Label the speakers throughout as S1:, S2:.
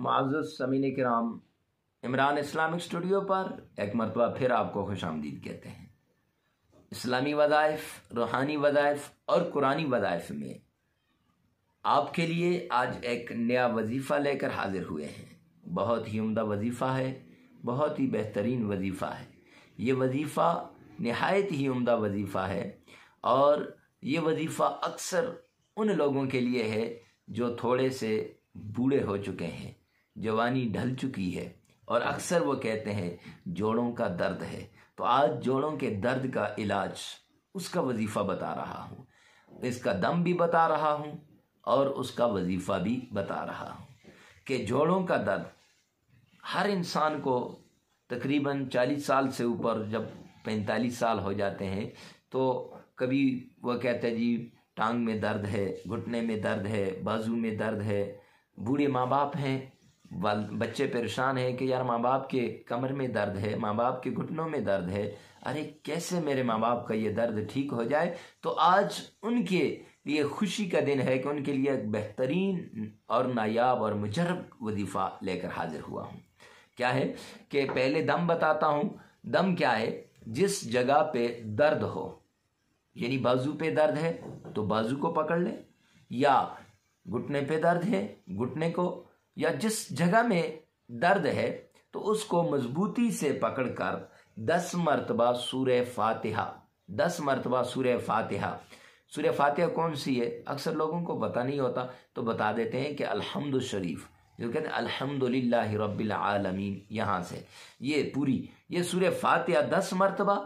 S1: माजद समीन कराम Imran Islamic studio पर एक मरतबा फिर आपको खुश आमदीद कहते हैं इस्लामी वज़ाइफ रूहानी वज़ाइफ और कुरानी वज़ाइफ में आपके लिए आज एक नया वजीफ़ा लेकर हाजिर हुए हैं बहुत ही उमदा वजीफ़ा है बहुत ही बेहतरीन वजीफ़ा है ये वजीफ़ा नहायत ही उमदा वजीफ़ा है और ये वजीफ़ा अक्सर उन लोगों के लिए है जो थोड़े से बूढ़े हो चुके हैं जवानी ढल चुकी है और अक्सर वो कहते हैं जोड़ों का दर्द है तो आज जोड़ों के दर्द का इलाज उसका वजीफ़ा बता रहा हूँ इसका दम भी बता रहा हूँ और उसका वजीफ़ा भी बता रहा हूँ कि जोड़ों का दर्द हर इंसान को तकरीबन चालीस साल से ऊपर जब पैंतालीस साल हो जाते हैं तो कभी वह कहते हैं जी टांग में दर्द है घुटने में दर्द है बाजू में दर्द है बूढ़े माँ बाप हैं बच्चे परेशान हैं कि यार माँ बाप के कमर में दर्द है माँ बाप के घुटनों में दर्द है अरे कैसे मेरे माँ बाप का ये दर्द ठीक हो जाए तो आज उनके लिए खुशी का दिन है कि उनके लिए बेहतरीन और नायाब और मुजरब वजीफ़ा लेकर हाजिर हुआ हूँ क्या है कि पहले दम बताता हूँ दम क्या है जिस जगह पे दर्द हो यानी बाजू पे दर्द है तो बाजू को पकड़ ले या घुटने पे दर्द है घुटने को या जिस जगह में दर्द है तो उसको मजबूती से पकड़कर दस मरतबा सूर्य फातिहा दस मरतबा सूर्य फातिहा सूर्य फातिहा कौन सी है अक्सर लोगों को पता नहीं होता तो बता देते हैं कि अलहमद शरीफ जो कहते हैं अलहमदिल्ला रबालमीन यहाँ से ये पूरी ये सूर्य फातिहा दस मरतबा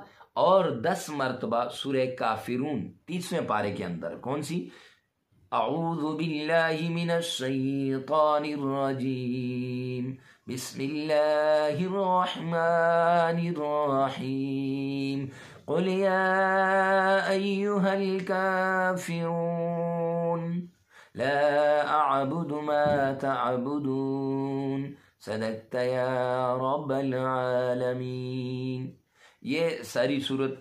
S1: और दस मरतबा सूर्य काफिरून तीसवें पारे के अंदर कौन सी أعوذ بالله من الشيطان الرجيم بسم الله الرحمن الرحيم قل يا أيها الكافرون لا أعبد ما تعبدون صدقت يا رب العالمين ये سورة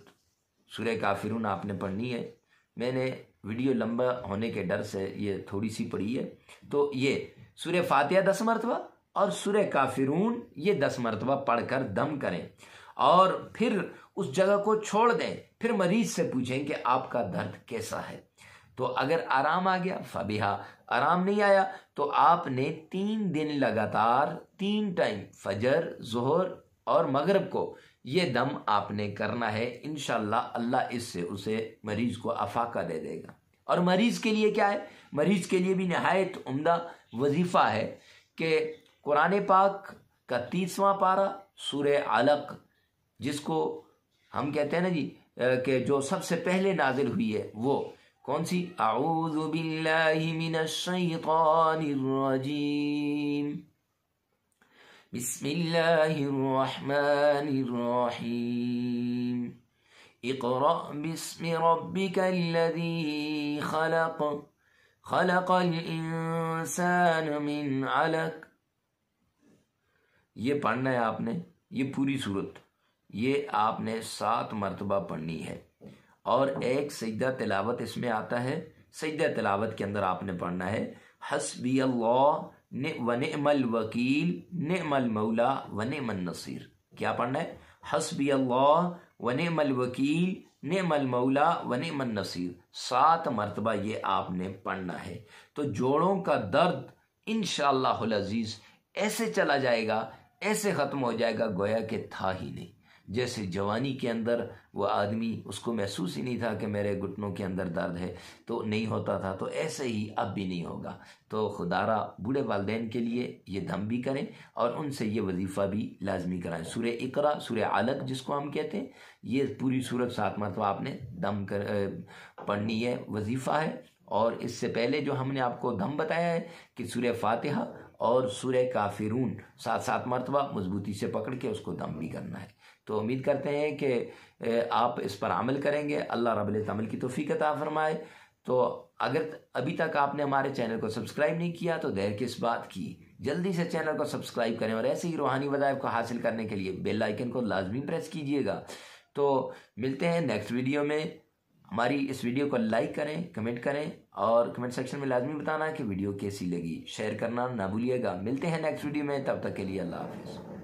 S1: سورة كافرون آپ نے پڑھنی ہے मैंने वीडियो लंबा होने के डर से ये थोड़ी सी पढ़ी है तो ये सूर्य फातिया दस मरतबा और सूर्य काफिरून ये दस मरतबा पढ़कर दम करें और फिर उस जगह को छोड़ दें फिर मरीज से पूछें कि आपका दर्द कैसा है तो अगर आराम आ गया फबिहा आराम नहीं आया तो आपने तीन दिन लगातार तीन टाइम फजर जोहर और मगरब को ये दम आपने करना है इन अल्लाह इससे उसे मरीज को अफाका दे देगा और मरीज के लिए क्या है मरीज के लिए भी नहायत उमदा वजीफ़ा है कि कुरान पाक का तीसवा पारा सुर अलक जिसको हम कहते हैं ना जी कि जो सबसे पहले नाजिल हुई है वो कौन सी आऊज़ بسم الله الرحمن الرحيم اقرأ باسم ربك الذي خلق خلق الإنسان من علق ये पढ़ना है आपने ये पूरी सूरत ये आपने सात मरतबा पढ़नी है और एक सजदा तलावत इसमें आता है सजदा तलावत के अंदर आपने पढ़ना है हसबी अल्लाह वन मल वकील नमल मौला मन नसीर क्या पढ़ना है हसबी अल्लाह वनमल वकील नमल मौला मन नसीर सात मरतबा ये आपने पढ़ना है तो जोड़ों का दर्द इन अजीज़ ऐसे चला जाएगा ऐसे ख़त्म हो जाएगा गोया कि था ही नहीं जैसे जवानी के अंदर वह आदमी उसको महसूस ही नहीं था कि मेरे घुटनों के अंदर दर्द है तो नहीं होता था तो ऐसे ही अब भी नहीं होगा तो खुदारा बूढ़े वालदे के लिए ये दम भी करें और उनसे ये वजीफ़ा भी लाजमी कराएं सुर इकरा सुर आलक जिसको हम कहते हैं ये पूरी सूरत सात मरतबा आपने दम कर पढ़नी है वजीफ़ा है और इससे पहले जो हमने आपको दम बताया है कि सूर्य फातहा और सुर काफिरून सात सात मरतबा मजबूती से पकड़ के उसको दम भी करना है तो उम्मीद करते हैं कि आप इस पर अमल करेंगे अल्लाह रब तमल की तोफ़ी अता फ़रमाए तो अगर अभी तक आपने हमारे चैनल को सब्सक्राइब नहीं किया तो देर किस बात की जल्दी से चैनल को सब्सक्राइब करें और ऐसे ही रूहानी वजायब को हासिल करने के लिए बेल आइकन को लाजमी प्रेस कीजिएगा तो मिलते हैं नेक्स्ट वीडियो में हमारी इस वीडियो को लाइक करें कमेंट करें और कमेंट सेक्शन में लाजमी बताना कि वीडियो कैसी लगी शेयर करना ना भूलिएगा मिलते हैं नेक्स्ट वीडियो में तब तक के लिए अल्लाह हाफिज़